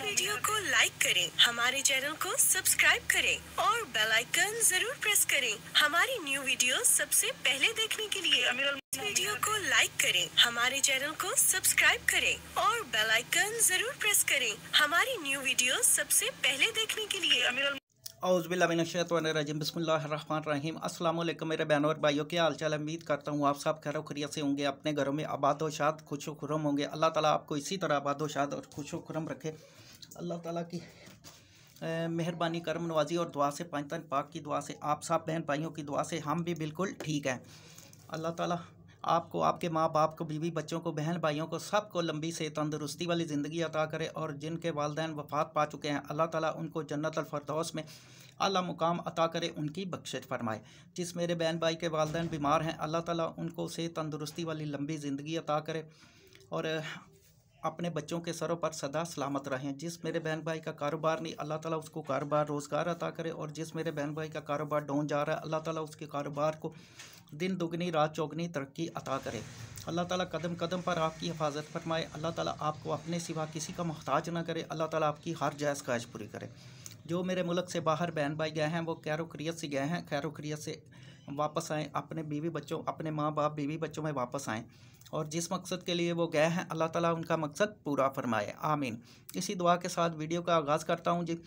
video को like करें हमारे चैनल को सब्सक्राइब करें और बेल आइकन जरूर प्रेस करें हमारी न्यू वीडियो सबसे पहले देखने के लिए वीडियो को लाइक करें हमारे चैनल को सब्सक्राइब करें और बेल आइकन जरूर प्रेस करें हमारी न्यू वीडियो सबसे पहले देखने के लिए अज़बिल्लाशतरजीम बसमीम मेरे बहनों और भाइयों के हाल चाल उम्मीद करता हूँ आप सब खैर खरिया से होंगे अपने घरों में आबाद व शाद खुश खुरम होंगे अल्लाह ताला आपको इसी तरह आबाद शाद और खुश खुरम रखे अल्लाह ताला की मेहरबानी करम नवाजी और दुआ से पाकिस्तान पाक की दुआ से आप सब बहन भाइयों की दुआ से हम भी बिल्कुल ठीक हैं अल्लाह ताला आपको आपके माँ बाप को बीवी बच्चों को बहन भाइयों को सबको लंबी से तंदुरुस्ती वाली ज़िंदगी अता करे और जिनके वालदेन वफात पा चुके हैं अल्लाह ताला उनको जन्नत अलफरदौस में अला मुकाम अता करे उनकी बख्शिश फरमाए जिस मेरे बहन भाई के वालदेन बीमार हैं अल्लाह ताला उनको से तंदुरुस्ती वाली लंबी ज़िंदगी अता करे और अपने बच्चों के सरों पर सदा सलामत रहें जिस मेरे बहन भाई का कारोबार नहीं अल्लाह ताला उसको कारोबार रोज़गार अता करे और जिस मेरे बहन भाई का कारोबार डाउन जा रहा है अल्लाह ताला उसके कारोबार को दिन दुगनी रात चौगनी तरक्की अता करे अल्लाह ताला कदम कदम पर आपकी हिफाजत फरमाए अल्लाह ताला आपको अपने सिवा किसी का मोहताज ना करे अल्लाह ताला आपकी हर जायज़ ख्वाहिश पूरी करे जो मेरे मुल्क से बाहर बहन भाई गए हैं वो खैर वरीत से गए हैं खैर वरीत से वापस आएँ अपने बीवी बच्चों अपने माँ बाप बीवी बच्चों में वापस आएँ और जिस मकसद के लिए वो गए हैं अल्लाह ताला उनका मकसद पूरा फरमाए आमीन इसी दुआ के साथ वीडियो का आगाज़ करता हूँ जी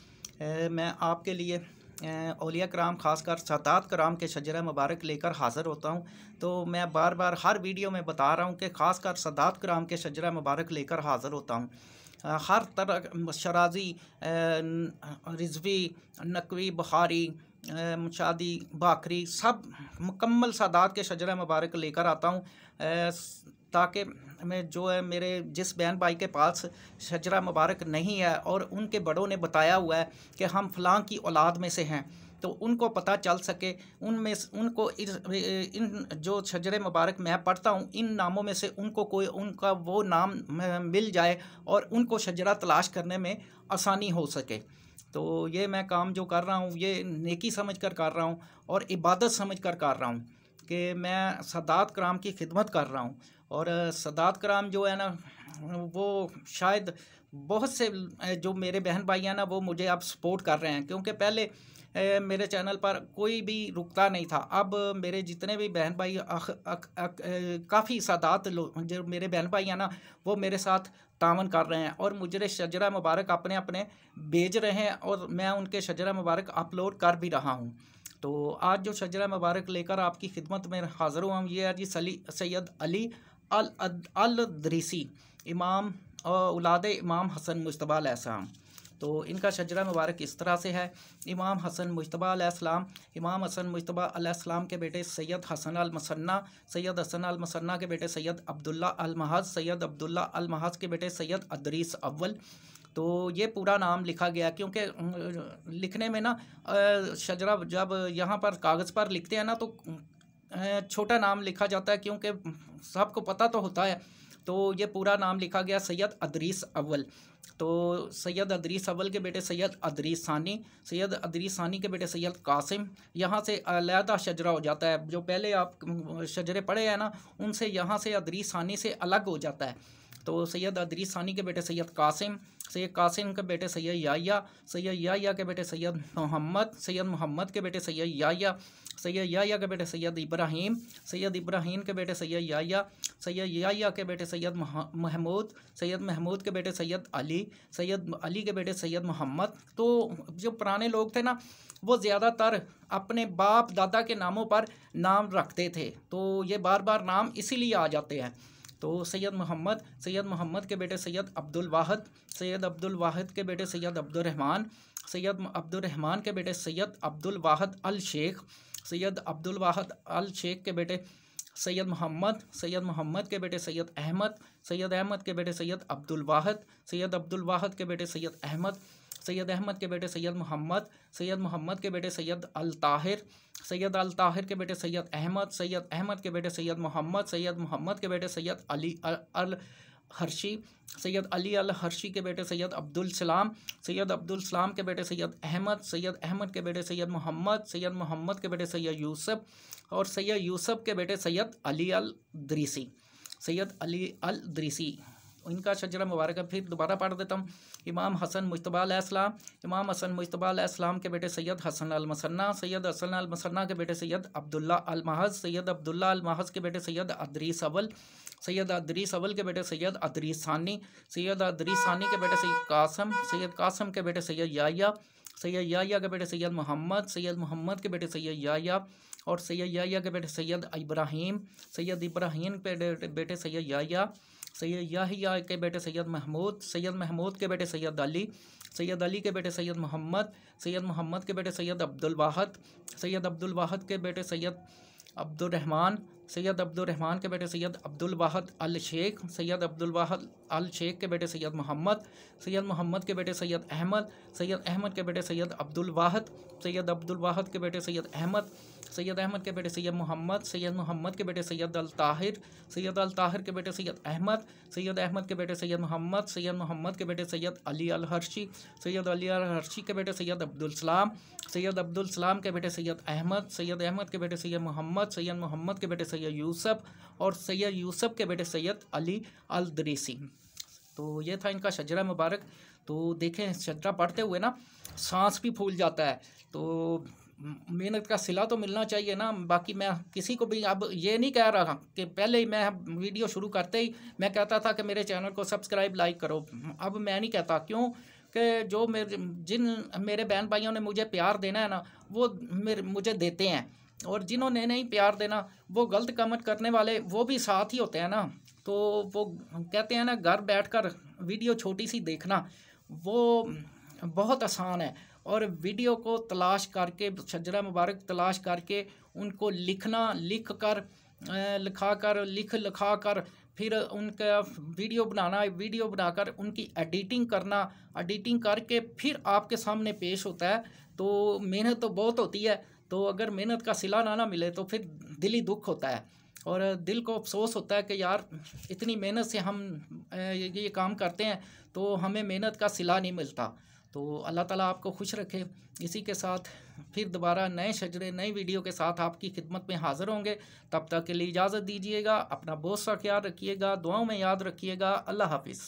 ए, मैं आपके लिए अलिया कराम खासकर सतात कराम के शजरा मुबारक लेकर हाज़िर होता हूँ तो मैं बार बार हर वीडियो में बता रहा हूँ कि ख़ासकर सदात कराम के शजरा मुबारक लेकर हाज़िर होता हूँ हर तरह शराजी रिजवी नकवी बुखारी शादी बाकरी सब मुकम्मल सादात के शजर मुबारक लेकर आता हूँ ताकि मैं जो है मेरे जिस बहन भाई के पास शजरा मुबारक नहीं है और उनके बड़ों ने बताया हुआ है कि हम फलां की औलाद में से हैं तो उनको पता चल सके उनमें उनको इस इन जो शजर मुबारक मैं पढ़ता हूँ इन नामों में से उनको कोई उनका वो नाम मिल जाए और उनको शजरा तलाश करने में आसानी हो सके तो ये मैं काम जो कर रहा हूँ ये नेकी समझ कर कर रहा हूँ और इबादत समझ कर कर रहा हूँ कि मैं सदात कराम की खिदमत कर रहा हूँ और सदात कराम जो है ना वो शायद बहुत से जो मेरे बहन भाई हैं ना वो मुझे अब सपोर्ट कर रहे हैं क्योंकि पहले मेरे चैनल पर कोई भी रुकता नहीं था अब मेरे जितने भी बहन भाई काफ़ी सादात जो मेरे बहन भाई हैं ना वो मेरे साथ तावन कर रहे हैं और मुझे शजरा मुबारक अपने अपने भेज रहे हैं और मैं उनके शजरा मुबारक अपलोड कर भी रहा हूँ तो आज जो शजरा मुबारक लेकर आपकी खिदमत में हाज़िर हुआ ये है जी सली सैद अली अल अल अलद्रीसी इमाम औलाद इमाम हसन मुशतबा तो इनका शजरा मुबारक इस तरह से है इमाम हसन मुशतबा इमाम हसन मुशतबालाम के बेटे सैयद हसन अल मसन्ना सैयद हसन अल मसन्ना के बेटे सैयद अब्दुल्ला अल महाज सैयद अब्दुल्ला अल महाज के बेटे सैयद अदरीस अव्वल तो ये पूरा नाम लिखा गया क्योंकि लिखने में ना शजरा जब यहाँ पर कागज़ पर लिखते हैं ना तो छोटा नाम लिखा जाता है क्योंकि सबको पता तो होता है तो ये पूरा नाम लिखा गया सैयद अदरीस अव्वल तो सैयद अदरीस अव्वल के बेटे सैयद अदरीस सानी सैयद अदरीस सानी के बेटे सैयद कासिम यहाँ से अलीहदा शजरा हो जाता है जो पहले आप शजरे पढ़े हैं ना उनसे यहाँ से अदरीस सानी से अलग हो जाता है तो सैयद अदरी सानी के बेटे सैयद कासिम सैयद कासिम के बेटे सैयद याया सैयद याया के बेटे सैयद मोहम्मद सैयद मोहम्मद के बेटे सैयद याया सैयद याया के बेटे सैयद इब्राहिम सैयद इब्राहिम के बेटे सैयद याया सैयद याया के बेटे सैयद महमूद सैयद महमूद के बेटे सैयद अली सैयद अली के बेटे सैयद मोहम्मद तो जो पुराने लोग थे ना वो ज़्यादातर अपने बाप दादा के नामों पर नाम रखते थे तो ये बार बार नाम इसीलिए आ जाते हैं तो सैयद मोहम्मद सैयद मोहम्मद के बेटे सैयद अब्दुल वाहद सैयद अब्दुल वाहद के बेटे सैयद अब्दुलरहमान सैयद अब्दुलरहमान के बेटे सैयद अब्दुल वाहद अल शेख सैयद अब्दुल वाहद अल शेख के बेटे सैयद मोहम्मद सैयद मोहम्मद के बेटे सैयद अहमद सैयद अहमद के बेटे सैयद अब्दुल वाहद सैयद अब्दुल वाहद के बेटे सैयद अहमद सैयद अहमद के बेटे सैयद मोहम्मद सैयद मोहम्मद के बेटे सैयद अल ताहिर सैयद अल ताहिर के बेटे सैयद अहमद सैयद अहमद के बेटे सैयद मोहम्मद सैयद मोहम्मद के बेटे सैयद अली अल हर्षी सैयद अली अल हर्शी के बेटे सैयद अब्दुल सलाम सैयद अब्दुल सलाम के बेटे सैयद अहमद सैयद अहमद के बेटे सैयद मोहम्मद सैयद मोहम्मद के बेटे सैयद यूसुफ और सैयद यूसुफ के बेटे सैयद अली अल द्रीसी सैयद अली अल द्रीसी इनका शजरा मुबारक फिर दोबारा पढ़ देता हूँ इमाम हसन मुशतबा इमाम हसन मुशतबा के बेटे सैयद हसन अल मसन्ना सैयद हसन अल मसन्ना के बेटे सैयद अब्दुल्ला अल महज सैयद अब्दुल्ला अल महज के बेटे सैयद अदरीस अवल सैयद अदरीस अवल के बेटे सैयद अदरी सानी सैयद अदरी सानी के बेटे सैयद कासम सैयद कासम के बेटे सैयद याया सैयद याया के बेटे सैयद मोहम्मद सैयद मोहम्मद के बेटे सैयद याया और सैयद याया के बेटे सैयद इब्राहिम सैयद इब्राहिम के बेटे सैयद याया सैयद याहिया के बेटे सैयद महमूद सैयद महमूद के बेटे सैयद अली सैयद अली के बेटे सैयद मोहम्मद सैयद मोहम्मद के बेटे सैयद अब्दुल वाहद सैयद अब्दुल वाहद के बेटे सैयद अब्दुलरहमान सैयद अब्दुलरहमान के बेटे सैयद अब्दुल वाहद अल शेख सैयद अब्दुल वाहद अल शेख के बेटे सैयद मोहम्मद सैयद मोहम्मद के बेटे सैयद अहमद सैयद अहमद के बेटे सैयद अब्दुल वाहद सैयद अब्दुल वाहद के बेटे सैयद अहमद सैयद अहमद के बेटे सैयद मोहम्मद सैयद मोहम्मद के बेटे सैयद अल ताहिर सैयद अल ताहिर के बेटे सैयद अहमद सैयद अहमद के बेटे सैयद मोहम्मद सैयद मोहम्मद के बेटे सैयद अली अल हर्शी सैयद अली अल हर्शी के बेटे सैयद अब्दुल सलाम सैयद अब्दुल सलाम के बेटे सैयद अहमद सैयद अहमद के बेटे सैयद मोहम्मद सैयद मोहम्मद के बेटे सैयद यूसुफ और सैयद यूसुफ के बेटे सैयद अली अलद्रीसी तो ये था इनका शजरा मुबारक तो देखें शजरा पढ़ते हुए ना सांस भी फूल जाता है तो मेहनत का सिला तो मिलना चाहिए ना बाकी मैं किसी को भी अब ये नहीं कह रहा कि पहले ही मैं वीडियो शुरू करते ही मैं कहता था कि मेरे चैनल को सब्सक्राइब लाइक करो अब मैं नहीं कहता क्यों कि जो मेरे जिन मेरे बहन भाइयों ने मुझे प्यार देना है ना वो मेरे मुझे देते हैं और जिन्होंने नहीं प्यार देना वो गलत कमेंट करने वाले वो भी साथ ही होते हैं ना तो वो कहते हैं ना घर बैठकर वीडियो छोटी सी देखना वो बहुत आसान है और वीडियो को तलाश करके छजरा मुबारक तलाश करके उनको लिखना लिख कर लिखा कर लिख लिखा कर फिर उनका वीडियो बनाना वीडियो बनाकर उनकी एडिटिंग करना एडिटिंग करके फिर आपके सामने पेश होता है तो मेहनत तो बहुत होती है तो अगर मेहनत का सिला ना ना मिले तो फिर दिल ही दुख होता है और दिल को अफसोस होता है कि यार इतनी मेहनत से हम ये काम करते हैं तो हमें मेहनत का सिला नहीं मिलता तो अल्लाह ताला आपको खुश रखे इसी के साथ फिर दोबारा नए शजरे नए वीडियो के साथ आपकी खिदमत में हाज़िर होंगे तब तक के लिए इजाज़त दीजिएगा अपना बहुत सा ख्याल रखिएगा दुआओं में याद रखिएगा अल्लाह हाफिज़